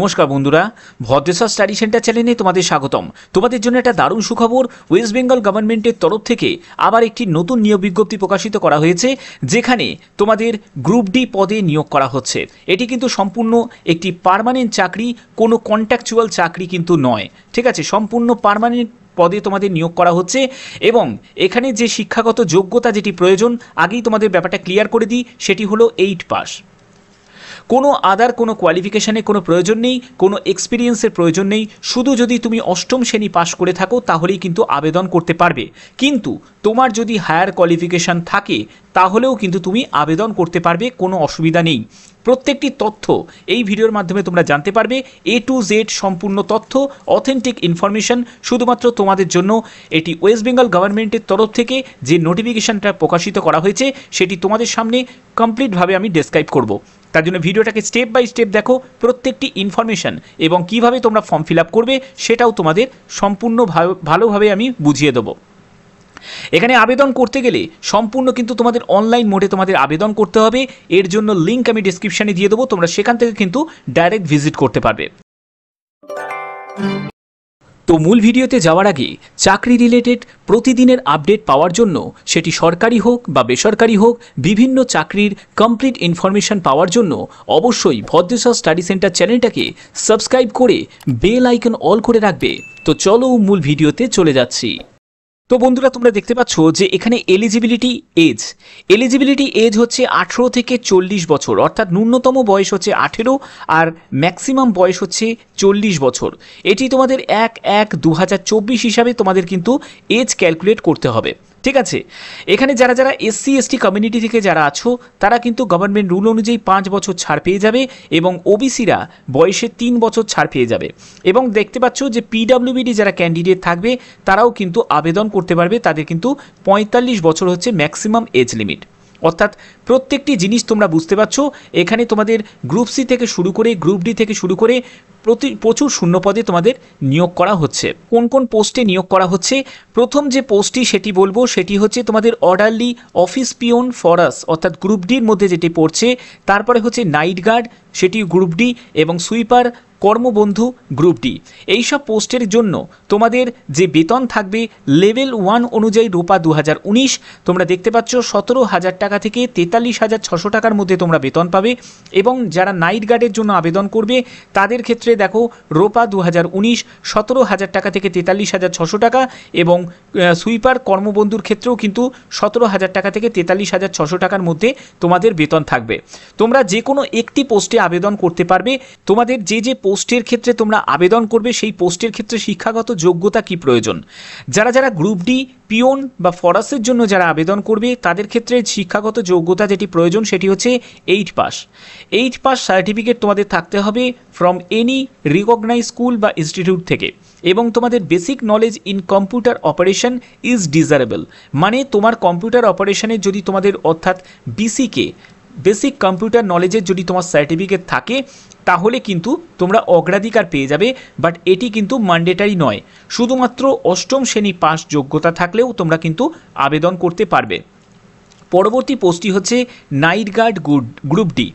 নমস্কার বন্ধুরা Bhadreswar study centre চ্যানেলে তোমাদের স্বাগতম তোমাদের জন্য একটা দারুণ সুখবর ওয়েস্ট বেঙ্গল গভর্নমেন্টের তরফ থেকে আবার একটি নতুন নিয়োগ বিজ্ঞপ্তি প্রকাশিত করা হয়েছে যেখানে তোমাদের গ্রুপ ডি পদে নিয়োগ করা হচ্ছে এটি কিন্তু সম্পূর্ণ একটি পারমানেন্ট চাকরি কোনো কন্ট্যাকচুয়াল চাকরি কিন্তু নয় ঠিক আছে সম্পূর্ণ পারমানেন্ট পদে তোমাদের নিয়োগ করা হচ্ছে এবং এখানে যে শিক্ষাগত যোগ্যতা যেটি প্রয়োজন আগেই তোমাদের ব্যাপারটা ক্লিয়ার করে দিই সেটি হলো এইট পাস কোনো আদার কোনো কোয়ালিফিকেশানে কোনো প্রয়োজন নেই কোনো এক্সপিরিয়েন্সের প্রয়োজন নেই শুধু যদি তুমি অষ্টম শ্রেণী পাশ করে থাকো তাহলেই কিন্তু আবেদন করতে পারবে কিন্তু তোমার যদি হায়ার কোয়ালিফিকেশান থাকে তাহলেও কিন্তু তুমি আবেদন করতে পারবে কোনো অসুবিধা নেই প্রত্যেকটি তথ্য এই ভিডিওর মাধ্যমে তোমরা জানতে পারবে এ টু জেড সম্পূর্ণ তথ্য অথেন্টিক ইনফরমেশন শুধুমাত্র তোমাদের জন্য এটি ওয়েস্ট বেঙ্গল গভর্নমেন্টের তরফ থেকে যে নোটিফিকেশানটা প্রকাশিত করা হয়েছে সেটি তোমাদের সামনে কমপ্লিটভাবে আমি ডেসক্রাইব করব তার জন্য ভিডিওটাকে স্টেপ বাই স্টেপ দেখো প্রত্যেকটি ইনফরমেশান এবং কিভাবে তোমরা ফর্ম ফিল করবে সেটাও তোমাদের সম্পূর্ণ ভালোভাবে আমি বুঝিয়ে দেবো এখানে আবেদন করতে গেলে সম্পূর্ণ কিন্তু তোমাদের অনলাইন মোডে তোমাদের আবেদন করতে হবে এর জন্য লিঙ্ক আমি ডিসক্রিপশানে দিয়ে দেবো তোমরা সেখান থেকে কিন্তু ডাইরেক্ট ভিজিট করতে পারবে তো মূল ভিডিওতে যাওয়ার আগে চাকরি রিলেটেড প্রতিদিনের আপডেট পাওয়ার জন্য সেটি সরকারি হোক বা বেসরকারি হোক বিভিন্ন চাকরির কমপ্লিট ইনফরমেশন পাওয়ার জন্য অবশ্যই ভদ্রেশ্বর স্টাডি সেন্টার চ্যানেলটাকে সাবস্ক্রাইব করে বেল আইকন অল করে রাখবে তো চলো মূল ভিডিওতে চলে যাচ্ছি তো বন্ধুরা তোমরা দেখতে পাচ্ছ যে এখানে এলিজিবিলিটি এজ এলিজিবিলিটি এজ হচ্ছে আঠেরো থেকে চল্লিশ বছর অর্থাৎ ন্যূনতম বয়স হচ্ছে আঠেরো আর ম্যাক্সিমাম বয়স হচ্ছে চল্লিশ বছর এটি তোমাদের এক এক দু হিসাবে তোমাদের কিন্তু এজ ক্যালকুলেট করতে হবে ঠিক আছে এখানে যারা যারা এসসি এসটি কমিউনিটি থেকে যারা আছো তারা কিন্তু গভর্নমেন্ট রুল অনুযায়ী পাঁচ বছর ছাড় পেয়ে যাবে এবং ওবিসিরা বয়সে তিন বছর ছাড় পেয়ে যাবে এবং দেখতে পাচ্ছ যে পিডাব্লিউবিডি যারা ক্যান্ডিডেট থাকবে তারাও কিন্তু আবেদন করতে পারবে তাদের কিন্তু পঁয়তাল্লিশ বছর হচ্ছে ম্যাক্সিমাম এজ লিমিট অর্থাৎ প্রত্যেকটি জিনিস তোমরা বুঝতে পারছো এখানে তোমাদের গ্রুপ সি থেকে শুরু করে গ্রুপ ডি থেকে শুরু করে প্রতি প্রচুর শূন্যপদে তোমাদের নিয়োগ করা হচ্ছে কোন কোন পোস্টে নিয়োগ করা হচ্ছে প্রথম যে পোস্টটি সেটি বলবো সেটি হচ্ছে তোমাদের অর্ডারলি অফিস পিওন ফরাস অর্থাৎ গ্রুপ ডির মধ্যে যেটি পড়ছে তারপরে হচ্ছে নাইট গার্ড সেটি গ্রুপ ডি এবং সুইপার কর্মবন্ধু গ্রুপটি এইসব পোস্টের জন্য তোমাদের যে বেতন থাকবে লেভেল ওয়ান অনুযায়ী রূপা দু তোমরা দেখতে পাচ্ছ সতেরো হাজার টাকা থেকে তেতাল্লিশ হাজার ছশো টাকার মধ্যে তোমরা বেতন পাবে এবং যারা নাইট গার্ডের জন্য আবেদন করবে তাদের ক্ষেত্রে দেখো রোপা দু হাজার উনিশ সতেরো হাজার টাকা থেকে তেতাল্লিশ হাজার ছশো টাকা এবং সুইপার কর্মবন্ধুর ক্ষেত্রেও কিন্তু সতেরো হাজার টাকা থেকে তেতাল্লিশ হাজার ছশো টাকার মধ্যে তোমাদের বেতন থাকবে তোমরা যে কোনো একটি পোস্টে আবেদন করতে পারবে তোমাদের যে যে পোস্ট পোস্টের ক্ষেত্রে তোমরা আবেদন করবে সেই পোস্টের ক্ষেত্রে শিক্ষাগত যোগ্যতা কি প্রয়োজন যারা যারা গ্রুপ ডি পিওন বা ফরাসের জন্য যারা আবেদন করবে তাদের ক্ষেত্রে শিক্ষাগত যোগ্যতা যেটি প্রয়োজন সেটি হচ্ছে eight pass eight pass certificate তোমাদের থাকতে হবে ফ্রম এনি রিকগনাইজ স্কুল বা ইনস্টিটিউট থেকে এবং তোমাদের basic knowledge in computer operation is desirable মানে তোমার কম্পিউটার অপারেশনে যদি তোমাদের অর্থাৎ বিসিকে বেসিক কম্পিউটার নলেজের যদি তোমার সার্টিফিকেট থাকে তাহলে কিন্তু তোমরা অগ্রাধিকার পেয়ে যাবে বাট এটি কিন্তু ম্যান্ডেটারি নয় শুধুমাত্র অষ্টম শ্রেণী পাস যোগ্যতা থাকলেও তোমরা কিন্তু আবেদন করতে পারবে পরবর্তী পোস্টটি হচ্ছে নাইট গার্ড গ্রুপ ডি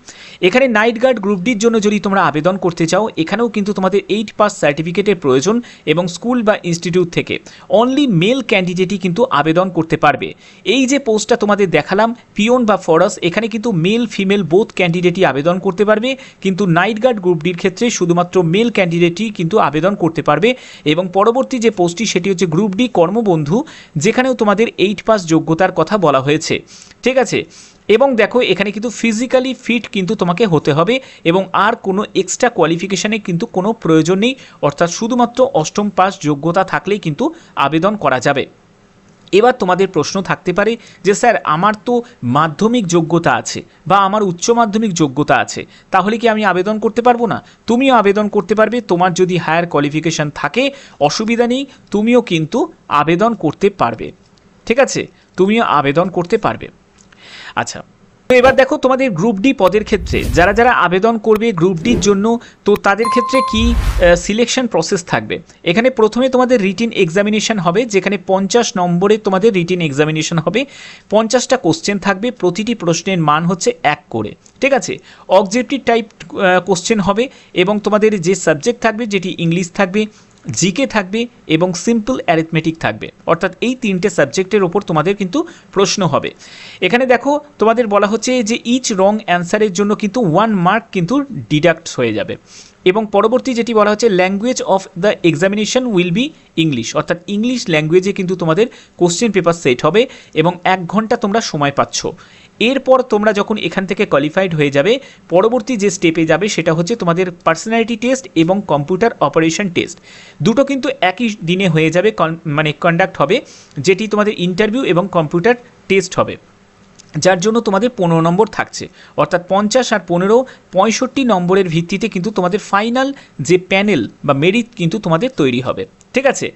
এখানে নাইট গার্ড গ্রুপ ডির জন্য যদি তোমরা আবেদন করতে চাও এখানেও কিন্তু তোমাদের এইট পাস সার্টিফিকেটের প্রয়োজন এবং স্কুল বা ইনস্টিটিউট থেকে অনলি মেল ক্যান্ডিডেটই কিন্তু আবেদন করতে পারবে এই যে পোস্টটা তোমাদের দেখালাম পিওন বা ফরাস এখানে কিন্তু মেল ফিমেল বোথ ক্যান্ডিডেটই আবেদন করতে পারবে কিন্তু নাইট গার্ড গ্রুপ ডির ক্ষেত্রে শুধুমাত্র মেল ক্যান্ডিডেটই কিন্তু আবেদন করতে পারবে এবং পরবর্তী যে পোস্টটি সেটি হচ্ছে গ্রুপ ডি কর্মবন্ধু যেখানেও তোমাদের এইট পাস যোগ্যতার কথা বলা হয়েছে ঠিক আছে এবং দেখো এখানে কিন্তু ফিজিক্যালি ফিট কিন্তু তোমাকে হতে হবে এবং আর কোনো এক্সট্রা কোয়ালিফিকেশানে কিন্তু কোনো প্রয়োজন নেই অর্থাৎ শুধুমাত্র অষ্টম পাস যোগ্যতা থাকলেই কিন্তু আবেদন করা যাবে এবার তোমাদের প্রশ্ন থাকতে পারে যে স্যার আমার তো মাধ্যমিক যোগ্যতা আছে বা আমার উচ্চ মাধ্যমিক যোগ্যতা আছে তাহলে কি আমি আবেদন করতে পারবো না তুমিও আবেদন করতে পারবে তোমার যদি হায়ার কোয়ালিফিকেশান থাকে অসুবিধা নেই তুমিও কিন্তু আবেদন করতে পারবে ঠিক আছে তুমিও আবেদন করতে পারবে আচ্ছা তো এবার দেখো তোমাদের গ্রুপ ডি পদের ক্ষেত্রে যারা যারা আবেদন করবে গ্রুপ ডির জন্য তো তাদের ক্ষেত্রে কি সিলেকশন প্রসেস থাকবে এখানে প্রথমে তোমাদের রিটিন এক্সামিনেশন হবে যেখানে পঞ্চাশ নম্বরে তোমাদের রিটিন এক্সামিনেশন হবে পঞ্চাশটা কোশ্চেন থাকবে প্রতিটি প্রশ্নের মান হচ্ছে এক করে ঠিক আছে অবজেক্টিভ টাইপ কোশ্চেন হবে এবং তোমাদের যে সাবজেক্ট থাকবে যেটি ইংলিশ থাকবে জিকে থাকবে এবং সিম্পল অ্যারিথমেটিক থাকবে অর্থাৎ এই তিনটে সাবজেক্টের ওপর তোমাদের কিন্তু প্রশ্ন হবে এখানে দেখো তোমাদের বলা হচ্ছে যে ইচ রং অ্যান্সারের জন্য কিন্তু ওয়ান মার্ক কিন্তু ডিডাক্ট হয়ে যাবে এবং পরবর্তী যেটি বলা হচ্ছে language of the examination will be English অর্থাৎ ইংলিশ ল্যাঙ্গুয়েজে কিন্তু তোমাদের কোশ্চেন পেপার সেট হবে এবং এক ঘন্টা তোমরা সময় পাচ্ছ এরপর তোমরা যখন এখান থেকে কোয়ালিফাইড হয়ে যাবে পরবর্তী যে স্টেপে যাবে সেটা হচ্ছে তোমাদের পার্সোনালিটি টেস্ট এবং কম্পিউটার অপারেশন টেস্ট দুটো কিন্তু একই দিনে হয়ে যাবে মানে কন্ডাক্ট হবে যেটি তোমাদের ইন্টারভিউ এবং কম্পিউটার টেস্ট হবে যার জন্য তোমাদের পনেরো নম্বর থাকছে অর্থাৎ পঞ্চাশ আর পনেরো পঁয়ষট্টি নম্বরের ভিত্তিতে কিন্তু তোমাদের ফাইনাল যে প্যানেল বা মেরিট কিন্তু তোমাদের তৈরি হবে ঠিক আছে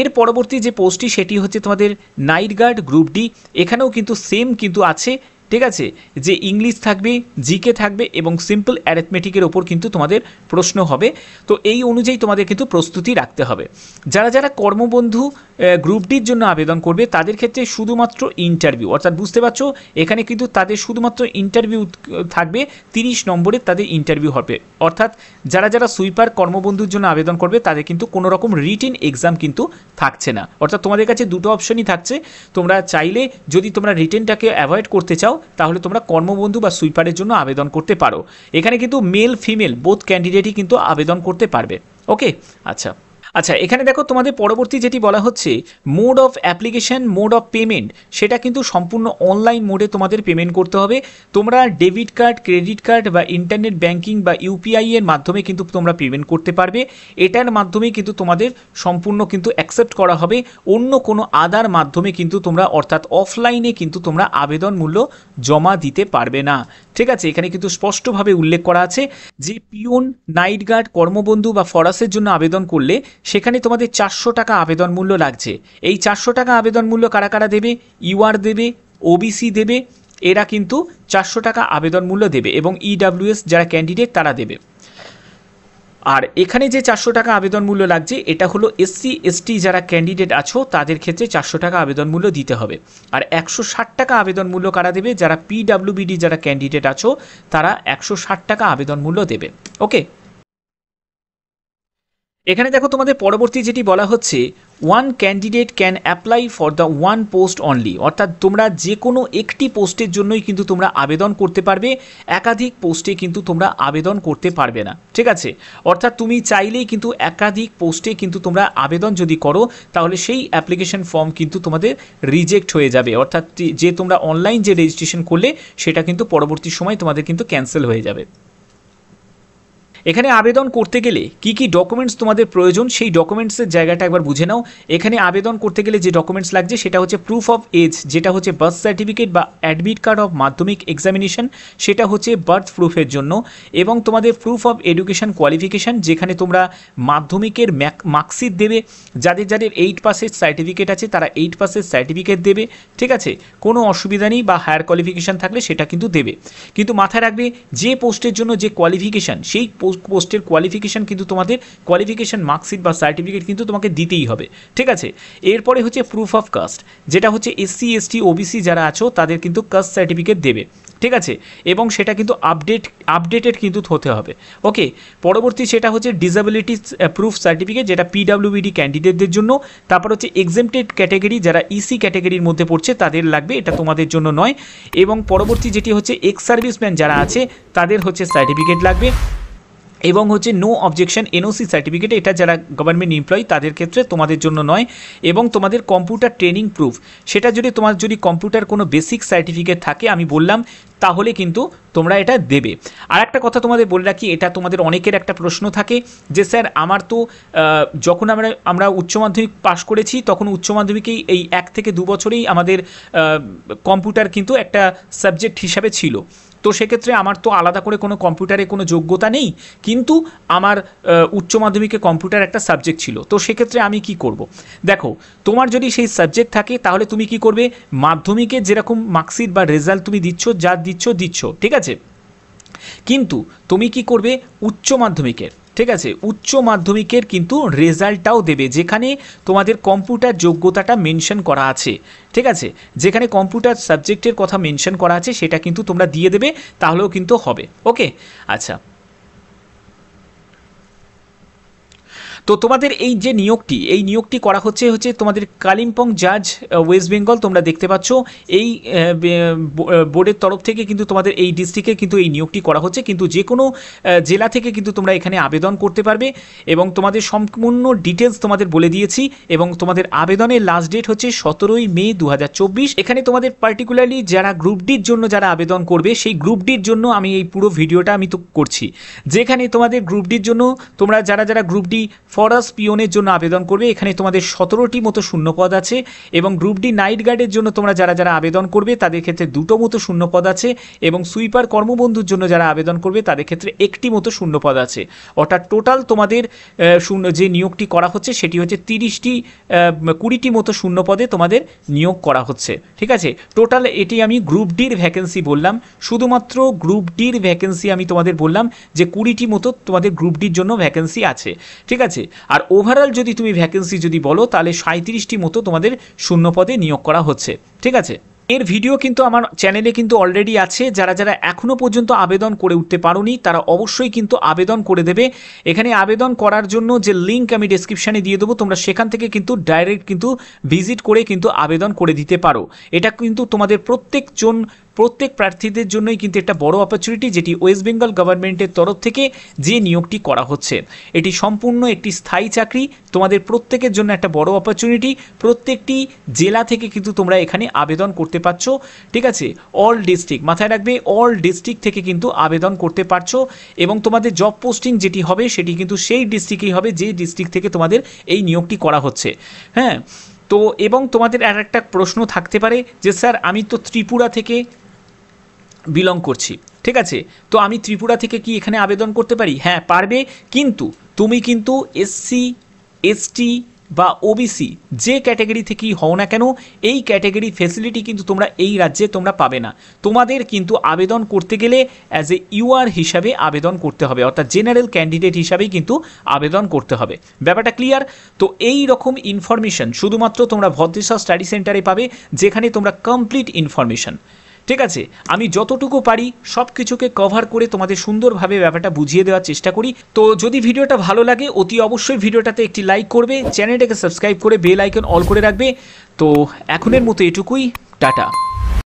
এর পরবর্তী যে পোস্টটি সেটি হচ্ছে তোমাদের নাইট গার্ড গ্রুপ ডি এখানেও কিন্তু সেম কিন্তু আছে ঠিক আছে যে ইংলিশ থাকবে জিকে থাকবে এবং সিম্পল অ্যারেথমেটিকের ওপর কিন্তু তোমাদের প্রশ্ন হবে তো এই অনুযায়ী তোমাদের কিন্তু প্রস্তুতি রাখতে হবে যারা যারা কর্মবন্ধু গ্রুপটির জন্য আবেদন করবে তাদের ক্ষেত্রে শুধুমাত্র ইন্টারভিউ অর্থাৎ বুঝতে পারছো এখানে কিন্তু তাদের শুধুমাত্র ইন্টারভিউ থাকবে তিরিশ নম্বরে তাদের ইন্টারভিউ হবে অর্থাৎ যারা যারা সুইপার কর্মবন্ধুর জন্য আবেদন করবে তাদের কিন্তু কোনো রকম রিটেন এক্সাম কিন্তু থাকছে না অর্থাৎ তোমাদের কাছে দুটো অপশনই থাকছে তোমরা চাইলে যদি তোমরা রিটেনটাকে অ্যাভয়েড করতে চাও তাহলে তোমরা কর্মবন্ধু বা সুইপারের জন্য আবেদন করতে পারো এখানে কিন্তু মেল ফিমেল বোথ ক্যান্ডিডেটই কিন্তু আবেদন করতে পারবে ওকে আচ্ছা আচ্ছা এখানে দেখো তোমাদের পরবর্তী যেটি বলা হচ্ছে mode of application mode of payment সেটা কিন্তু সম্পূর্ণ অনলাইন মোডে তোমাদের পেমেন্ট করতে হবে তোমরা ডেবিট কার্ড ক্রেডিট কার্ড বা ইন্টারনেট ব্যাংকিং বা ইউপিআই এর মাধ্যমে কিন্তু তোমরা পেমেন্ট করতে পারবে এটার মাধ্যমে কিন্তু তোমাদের সম্পূর্ণ কিন্তু অ্যাকসেপ্ট করা হবে অন্য কোনো আদার মাধ্যমে কিন্তু তোমরা অর্থাৎ অফলাইনে কিন্তু তোমরা আবেদন মূল্য জমা দিতে পারবে না ঠিক আছে এখানে কিন্তু স্পষ্টভাবে উল্লেখ করা আছে যে পিওন নাইট গার্ড কর্মবন্ধু বা ফরাসের জন্য আবেদন করলে সেখানে তোমাদের চারশো টাকা আবেদন মূল্য লাগছে এই চারশো টাকা আবেদন মূল্য কারা কারা দেবে ইউআর দেবে ওবিসি দেবে এরা কিন্তু চারশো টাকা আবেদন মূল্য দেবে এবং ইডাব্লিউএস যারা ক্যান্ডিডেট তারা দেবে আর এখানে যে চারশো টাকা আবেদন মূল্য লাগছে এটা হলো এসসি এসটি যারা ক্যান্ডিডেট আছো তাদের ক্ষেত্রে চারশো টাকা আবেদন মূল্য দিতে হবে আর একশো ষাট টাকা আবেদন মূল্য কারা দেবে যারা পিডাব্লিউবিডি যারা ক্যান্ডিডেট আছো তারা একশো ষাট টাকা আবেদন মূল্য দেবে ওকে এখানে দেখো তোমাদের পরবর্তী যেটি বলা হচ্ছে one candidate can apply for the one post only অর্থাৎ তোমরা যে কোনো একটি পোস্টের জন্যই কিন্তু তোমরা আবেদন করতে পারবে একাধিক পোস্টে কিন্তু তোমরা আবেদন করতে পারবে না ঠিক আছে অর্থাৎ তুমি চাইলেই কিন্তু একাধিক পোস্টে কিন্তু তোমরা আবেদন যদি করো তাহলে সেই অ্যাপ্লিকেশন ফর্ম কিন্তু তোমাদের রিজেক্ট হয়ে যাবে অর্থাৎ যে তোমরা অনলাইন যে রেজিস্ট্রেশন করলে সেটা কিন্তু পরবর্তী সময় তোমাদের কিন্তু ক্যান্সেল হয়ে যাবে এখানে আবেদন করতে গেলে কি কি ডকুমেন্টস তোমাদের প্রয়োজন সেই ডকুমেন্টসের জায়গাটা একবার বুঝে নাও এখানে আবেদন করতে গেলে যে ডকুমেন্টস লাগছে সেটা হচ্ছে প্রুফ অফ এজ যেটা হচ্ছে বার্থ সার্টিফিকেট বা admit card of Madhyamik examination সেটা হচ্ছে বার্থ প্রুফের জন্য এবং তোমাদের প্রুফ অফ এডুকেশন কোয়ালিফিকেশান যেখানে তোমরা মাধ্যমিকের মার্কশিট দেবে যাদের যাদের এইট পাসের সার্টিফিকেট আছে তারা এইট পাসের সার্টিফিকেট দেবে ঠিক আছে কোনো অসুবিধা নেই বা হায়ার কোয়ালিফিকেশান থাকলে সেটা কিন্তু দেবে কিন্তু মাথায় রাখবে যে পোস্টের জন্য যে কোয়ালিফিকেশান সেই পোস্ট পোস্টের কোয়ালিফিকেশান কিন্তু তোমাদের কোয়ালিফিকেশান মার্কশিট বা সার্টিফিকেট কিন্তু তোমাকে দিতেই হবে ঠিক আছে এরপরে হচ্ছে প্রুফ অফ কাস্ট যেটা হচ্ছে এসসি এসটি ওবিসি যারা আছো তাদের কিন্তু কাস্ট সার্টিফিকেট দেবে ঠিক আছে এবং সেটা কিন্তু আপডেট আপডেটেড কিন্তু হতে হবে ওকে পরবর্তী সেটা হচ্ছে ডিসাবিলিটি প্রুফ সার্টিফিকেট যেটা পিডাব্লিউবিডি ক্যান্ডিডেটদের জন্য তারপর হচ্ছে এক্সেমটেড ক্যাটাগরি যারা ইসি e ক্যাটাগরির মধ্যে পড়ছে তাদের লাগবে এটা তোমাদের জন্য নয় এবং পরবর্তী যেটি হচ্ছে এক্স সার্ভিসম্যান যারা আছে তাদের হচ্ছে সার্টিফিকেট লাগবে এবং হচ্ছে নো অবজেকশন এনওসি সার্টিফিকেট এটা যারা গভর্নমেন্ট এমপ্লয়ি তাদের ক্ষেত্রে তোমাদের জন্য নয় এবং তোমাদের কম্পিউটার ট্রেনিং প্রুফ সেটা যদি তোমার যদি কম্পিউটার কোনো বেসিক সার্টিফিকেট থাকে আমি বললাম তাহলে কিন্তু তোমরা এটা দেবে আর একটা কথা তোমাদের বলে রাখি এটা তোমাদের অনেকের একটা প্রশ্ন থাকে যে স্যার আমার তো যখন আমরা আমরা উচ্চ মাধ্যমিক পাশ করেছি তখন উচ্চ মাধ্যমিকেই এই এক থেকে দু বছরেই আমাদের কম্পিউটার কিন্তু একটা সাবজেক্ট হিসাবে ছিল তো সেক্ষেত্রে আমার তো আলাদা করে কোনো কম্পিউটারে কোনো যোগ্যতা নেই কিন্তু আমার উচ্চ মাধ্যমিকে কম্পিউটার একটা সাবজেক্ট ছিল তো সেক্ষেত্রে আমি কি করব। দেখো তোমার যদি সেই সাবজেক্ট থাকে তাহলে তুমি কি করবে মাধ্যমিকে যেরকম মার্কশিট বা রেজাল্ট তুমি দিচ্ছ যা দিচ্ছ দিচ্ছ ঠিক আছে কিন্তু তুমি কি করবে উচ্চ মাধ্যমিকের ঠিক আছে উচ্চ মাধ্যমিকের কিন্তু রেজাল্টটাও দেবে যেখানে তোমাদের কম্পিউটার যোগ্যতাটা মেনশন করা আছে ঠিক আছে যেখানে কম্পিউটার সাবজেক্টের কথা মেনশন করা আছে সেটা কিন্তু তোমরা দিয়ে দেবে তাহলেও কিন্তু হবে ওকে আচ্ছা তো তোমাদের এই যে নিয়োগটি এই নিয়োগটি করা হচ্ছে হচ্ছে তোমাদের কালিম্পং জাজ ওয়েস্ট বেঙ্গল তোমরা দেখতে পাচ্ছ এই বোর্ডের তরফ থেকে কিন্তু তোমাদের এই ডিস্ট্রিক্টে কিন্তু এই নিয়োগটি করা হচ্ছে কিন্তু যে কোনো জেলা থেকে কিন্তু তোমরা এখানে আবেদন করতে পারবে এবং তোমাদের সম্পূর্ণ ডিটেলস তোমাদের বলে দিয়েছি এবং তোমাদের আবেদনের লাস্ট ডেট হচ্ছে সতেরোই মে দু এখানে তোমাদের পার্টিকুলারলি যারা গ্রুপ ডির জন্য যারা আবেদন করবে সেই গ্রুপ ডির জন্য আমি এই পুরো ভিডিওটা আমি তো করছি যেখানে তোমাদের গ্রুপ ডির জন্য তোমরা যারা যারা গ্রুপ ডি ফরাস পিওনের জন্য আবেদন করবে এখানে তোমাদের সতেরোটি মতো শূন্যপদ আছে এবং গ্রুপ ডি নাইট গার্ডের জন্য তোমরা যারা যারা আবেদন করবে তাদের ক্ষেত্রে দুটো মতো শূন্যপদ আছে এবং সুইপার কর্মবন্ধুর জন্য যারা আবেদন করবে তাদের ক্ষেত্রে একটি মতো শূন্যপদ আছে অর্থাৎ টোটাল তোমাদের শূন্য যে নিয়োগটি করা হচ্ছে সেটি হচ্ছে তিরিশটি কুড়িটি মতো শূন্যপদে তোমাদের নিয়োগ করা হচ্ছে ঠিক আছে টোটাল এটি আমি গ্রুপ ডির ভ্যাকেন্সি বললাম শুধুমাত্র গ্রুপ ডির ভ্যাকেন্সি আমি তোমাদের বললাম যে কুড়িটি মতো তোমাদের গ্রুপ ডির জন্য ভ্যাকেন্সি আছে ঠিক আছে আছে আর ওভারঅল যদি তুমি ভ্যাকেন্সি যদি বলো তাহলে সাঁত্রিশটি মতো তোমাদের শূন্য পদে নিয়োগ করা হচ্ছে ঠিক আছে এর ভিডিও কিন্তু আমার চ্যানেলে কিন্তু অলরেডি আছে যারা যারা এখনও পর্যন্ত আবেদন করে উঠতে পারোনি তারা অবশ্যই কিন্তু আবেদন করে দেবে এখানে আবেদন করার জন্য যে লিঙ্ক আমি ডেসক্রিপশানে দিয়ে দেবো তোমরা সেখান থেকে কিন্তু ডাইরেক্ট কিন্তু ভিজিট করে কিন্তু আবেদন করে দিতে পারো এটা কিন্তু তোমাদের প্রত্যেকজন প্রত্যেক প্রার্থীদের জন্যই কিন্তু একটা বড় অপরচুনিটি যেটি ওয়েস্ট বেঙ্গল গভর্নমেন্টের তরফ থেকে যে নিয়োগটি করা হচ্ছে এটি সম্পূর্ণ একটি স্থায়ী চাকরি তোমাদের প্রত্যেকের জন্য একটা বড় অপরচুনিটি প্রত্যেকটি জেলা থেকে কিন্তু তোমরা এখানে আবেদন করতে পারছো ঠিক আছে অল ডিস্ট্রিক্ট মাথায় রাখবে অল ডিস্ট্রিক্ট থেকে কিন্তু আবেদন করতে পারছো এবং তোমাদের জব পোস্টিং যেটি হবে সেটি কিন্তু সেই ডিস্ট্রিক্টেই হবে যে ডিস্ট্রিক্ট থেকে তোমাদের এই নিয়োগটি করা হচ্ছে হ্যাঁ তো এবং তোমাদের আর একটা প্রশ্ন থাকতে পারে যে স্যার আমি তো ত্রিপুরা থেকে বিলং করছি ঠিক আছে তো আমি ত্রিপুরা থেকে কি এখানে আবেদন করতে পারি হ্যাঁ পারবে কিন্তু তুমি কিন্তু এসসি এসটি বা ওবিসি যে ক্যাটাগরি থেকেই হও না কেন এই ক্যাটাগরি ফেসিলিটি কিন্তু তোমরা এই রাজ্যে তোমরা পাবে না তোমাদের কিন্তু আবেদন করতে গেলে অ্যাজ এ ইউআর হিসাবে আবেদন করতে হবে অর্থাৎ জেনারেল ক্যান্ডিডেট হিসাবেই কিন্তু আবেদন করতে হবে ব্যাপারটা ক্লিয়ার তো এই রকম ইনফরমেশন শুধুমাত্র তোমরা ভদ্রেশ্বর স্টাডি সেন্টারে পাবে যেখানে তোমরা কমপ্লিট ইনফরমেশন ঠিক আছে আমি যতটুকু পারি সব কিছুকে কভার করে তোমাদের সুন্দরভাবে ব্যাপারটা বুঝিয়ে দেওয়ার চেষ্টা করি তো যদি ভিডিওটা ভালো লাগে অতি অবশ্যই ভিডিওটাতে একটি লাইক করবে চ্যানেলটাকে সাবস্ক্রাইব করে বেল আইকন অল করে রাখবে তো এখনের মতো এটুকুই টাটা